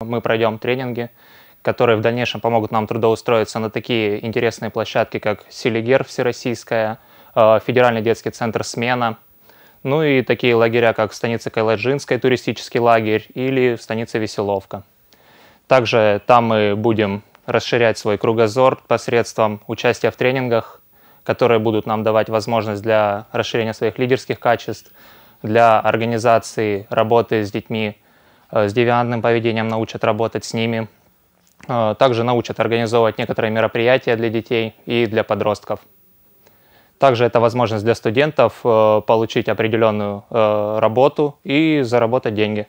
Мы пройдем тренинги, которые в дальнейшем помогут нам трудоустроиться на такие интересные площадки, как Селигер Всероссийская, э, Федеральный детский центр «Смена», ну и такие лагеря, как станица Кайладжинская, туристический лагерь или станица Веселовка. Также там мы будем расширять свой кругозор посредством участия в тренингах, которые будут нам давать возможность для расширения своих лидерских качеств, для организации работы с детьми, Э, с девиантным поведением научат работать с ними. Э, также научат организовывать некоторые мероприятия для детей и для подростков. Также это возможность для студентов э, получить определенную работу и заработать деньги.